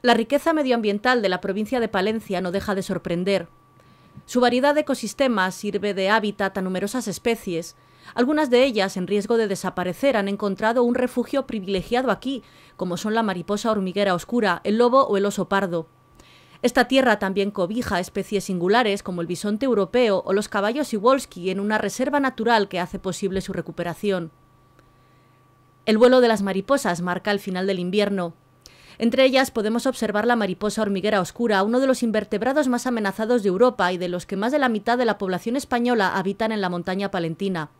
La riqueza medioambiental de la provincia de Palencia no deja de sorprender. Su variedad de ecosistemas sirve de hábitat a numerosas especies. Algunas de ellas, en riesgo de desaparecer, han encontrado un refugio privilegiado aquí, como son la mariposa hormiguera oscura, el lobo o el oso pardo. Esta tierra también cobija especies singulares como el bisonte europeo o los caballos Iwolski en una reserva natural que hace posible su recuperación. El vuelo de las mariposas marca el final del invierno, entre ellas podemos observar la mariposa hormiguera oscura, uno de los invertebrados más amenazados de Europa y de los que más de la mitad de la población española habitan en la montaña palentina.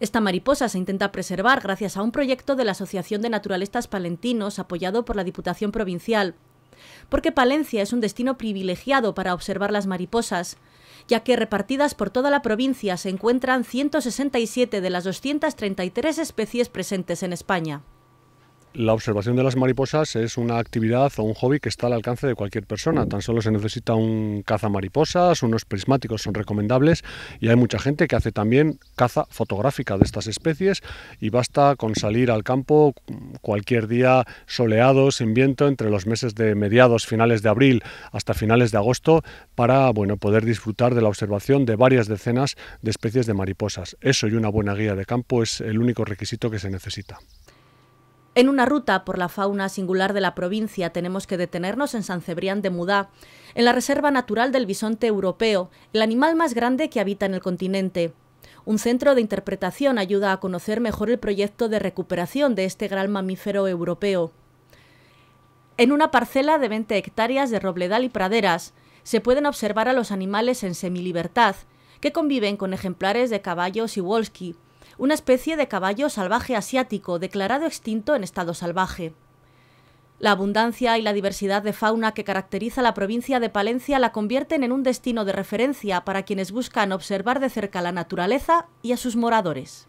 Esta mariposa se intenta preservar gracias a un proyecto de la Asociación de Naturalistas Palentinos apoyado por la Diputación Provincial. Porque Palencia es un destino privilegiado para observar las mariposas, ya que repartidas por toda la provincia se encuentran 167 de las 233 especies presentes en España. La observación de las mariposas es una actividad o un hobby que está al alcance de cualquier persona. Tan solo se necesita un caza mariposas, unos prismáticos son recomendables y hay mucha gente que hace también caza fotográfica de estas especies y basta con salir al campo cualquier día soleado, sin viento, entre los meses de mediados, finales de abril hasta finales de agosto para bueno, poder disfrutar de la observación de varias decenas de especies de mariposas. Eso y una buena guía de campo es el único requisito que se necesita. En una ruta por la fauna singular de la provincia tenemos que detenernos en San Cebrián de Mudá, en la Reserva Natural del Bisonte Europeo, el animal más grande que habita en el continente. Un centro de interpretación ayuda a conocer mejor el proyecto de recuperación de este gran mamífero europeo. En una parcela de 20 hectáreas de robledal y praderas, se pueden observar a los animales en semilibertad, que conviven con ejemplares de caballos y wolski, una especie de caballo salvaje asiático declarado extinto en estado salvaje. La abundancia y la diversidad de fauna que caracteriza la provincia de Palencia la convierten en un destino de referencia para quienes buscan observar de cerca la naturaleza y a sus moradores.